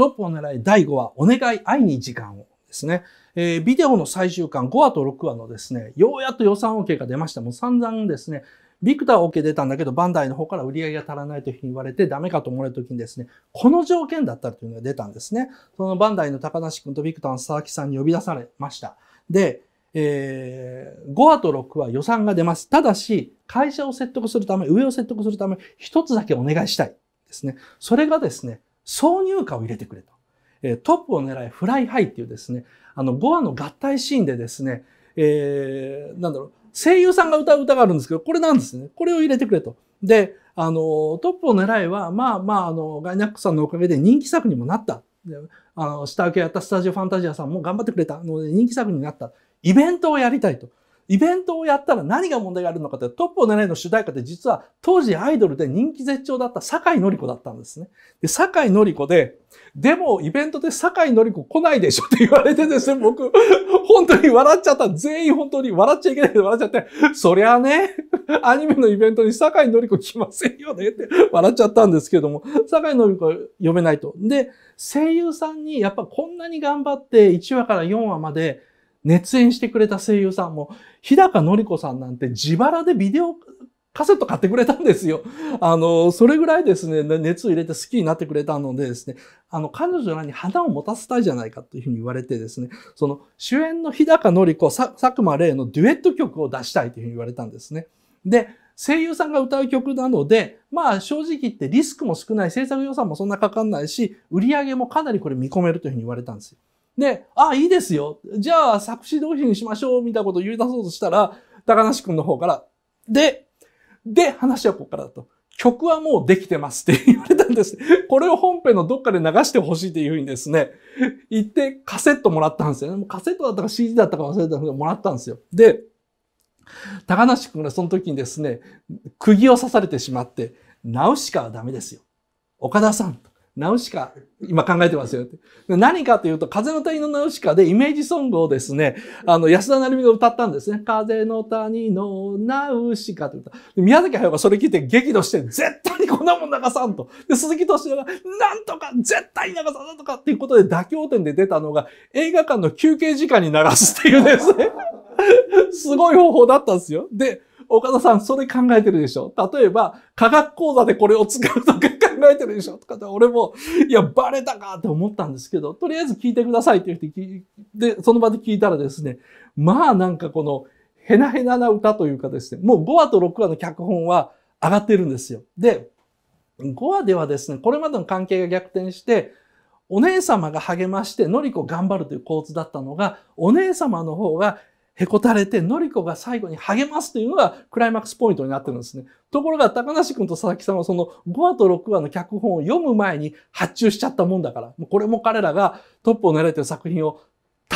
トップを狙い第5話、お願い愛に時間をですね。えー、ビデオの最終巻5話と6話のですね、ようやっと予算 OK が出ました。もう散々ですね、ビクター OK 出たんだけど、バンダイの方から売り上げが足らないというふうに言われて、ダメかと思われた時にですね、この条件だったというのが出たんですね。そのバンダイの高梨君とビクターの佐々木さんに呼び出されました。で、えー、5話と6話予算が出ます。ただし、会社を説得するため、上を説得するため、一つだけお願いしたい。ですね。それがですね、挿入歌を入れてくれと。えトップを狙いフライハイっていうですね、あの5話の合体シーンでですね、えー、なんだろう、声優さんが歌う歌があるんですけど、これなんですね。これを入れてくれと。で、あの、トップを狙いは、まあまあ、あの、ガイナックさんのおかげで人気作にもなった。あの、下請けやったスタジオファンタジアさんも頑張ってくれたので人気作になった。イベントをやりたいと。イベントをやったら何が問題があるのかって、トップを狙いの主題歌って実は当時アイドルで人気絶頂だった酒井のり子だったんですね。で、酒井のり子で、でもイベントで酒井のり子来ないでしょって言われてですね、僕、本当に笑っちゃった。全員本当に笑っちゃいけないで笑っちゃって、そりゃあね、アニメのイベントに酒井のり子来ませんよねって笑っちゃったんですけども、酒井のり子読めないと。で、声優さんにやっぱこんなに頑張って1話から4話まで、熱演してくれた声優さんも、日高のり子さんなんて自腹でビデオカセット買ってくれたんですよ。あの、それぐらいですね、熱を入れて好きになってくれたのでですね、あの、彼女らに花を持たせたいじゃないかというふうに言われてですね、その主演の日高のり子、佐久間玲のデュエット曲を出したいというふうに言われたんですね。で、声優さんが歌う曲なので、まあ正直言ってリスクも少ない、制作予算もそんなかかんないし、売り上げもかなりこれ見込めるというふうに言われたんですよ。で、あ、いいですよ。じゃあ、作詞同士にしましょう、みたいなことを言い出そうとしたら、高梨くんの方から、で、で、話はここからだと。曲はもうできてますって言われたんです。これを本編のどっかで流してほしいっていうふうにですね、言ってカセットもらったんですよね。カセットだったか CD だったか忘れたんでもらったんですよ。で、高梨くんがその時にですね、釘を刺されてしまって、ナウシカはダメですよ。岡田さんと。ナウシカ、今考えてますよ何かというと、風の谷のナウシカでイメージソングをですね、あの、安田成美が歌ったんですね。風の谷のナウシカって歌。宮崎駿がそれ聞いて激怒して、絶対にこんなもん流さんと。で、鈴木敏夫が、なんとか、絶対に流さなんとかっていうことで妥協点で出たのが、映画館の休憩時間に流すっていうですね。すごい方法だったんですよ。で、岡田さん、それ考えてるでしょ例えば、科学講座でこれを使うとか。えてるでしょとかで、俺も、いや、バレたかって思ったんですけど、とりあえず聞いてくださいって言って、で、その場で聞いたらですね、まあなんかこの、へなへなな歌というかですね、もう5話と6話の脚本は上がってるんですよ。で、5話ではですね、これまでの関係が逆転して、お姉様が励まして、のりこ頑張るという構図だったのが、お姉様の方がへこたれて、のりこが最後に励ますというのがクライマックスポイントになってるんですね。ところが、高梨君と佐々木さんはその5話と6話の脚本を読む前に発注しちゃったもんだから、もうこれも彼らがトップを狙えてる作品を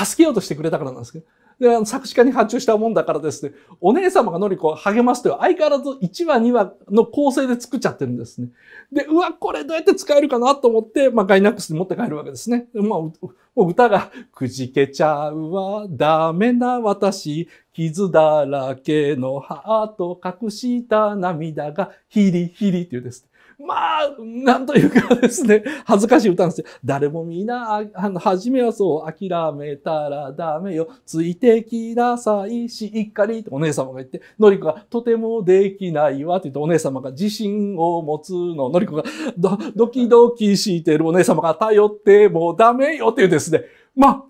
助けようとしてくれたからなんですけど。で、あの、作詞家に発注したもんだからですね、お姉様がのりこを励ますという、相変わらず1話2話の構成で作っちゃってるんですね。で、うわ、これどうやって使えるかなと思って、まあ、ガイナックスに持って帰るわけですね。まあ、もう歌が、くじけちゃうわ、ダメな私、傷だらけのハート、隠した涙がヒリヒリっていうですね。まあ、なんというかですね、恥ずかしい歌なんですよ。誰もみんな、あの、初めはそう、諦めたらダメよ、ついてきなさいし、っかり、お姉様が言って、のりこが、とてもできないわ、って言って、お姉様が自信を持つの、のりこが、ドキドキしてるお姉様が頼ってもダメよ、っていうですね、まあ、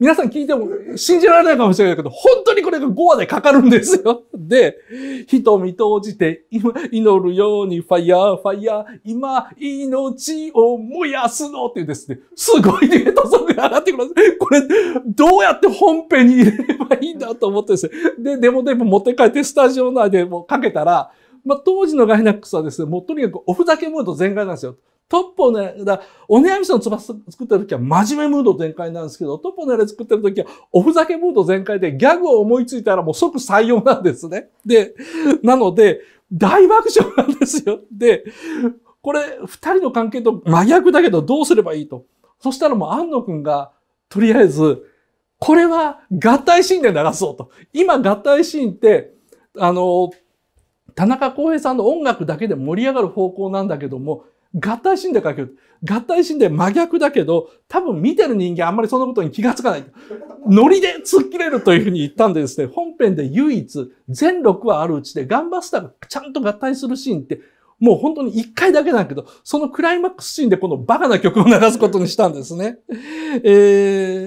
皆さん聞いても信じられないかもしれないけど、本当にこれが5話でかかるんですよ。で、瞳通じて祈るようにファイヤーファイヤー、今命を燃やすのっていうですね、すごいデートソングが上がってくるんです。これ、どうやって本編に入れればいいんだと思ってですね。で、デモテープ持って帰ってスタジオ内でもかけたら、まあ、当時のガイナックスはですね、もうとにかくおふざけムード全開なんですよ。トップをね、だお悩みその翼作ってる時は真面目ムード全開なんですけど、トップをね、作ってる時はおふざけムード全開でギャグを思いついたらもう即採用なんですね。で、なので、大爆笑なんですよ。で、これ、二人の関係と真逆だけどどうすればいいと。そしたらもう安野くんが、とりあえず、これは合体シーンで流そうと。今合体シーンって、あの、田中康平さんの音楽だけで盛り上がる方向なんだけども、合体神殿から来る。合体神殿真逆だけど、多分見てる人間あんまりそんなことに気がつかない。ノリで突っ切れるというふうに言ったんでですね、本編で唯一全6話あるうちでガンバスターがちゃんと合体するシーンって、もう本当に1回だけなんだけど、そのクライマックスシーンでこのバカな曲を流すことにしたんですね。えー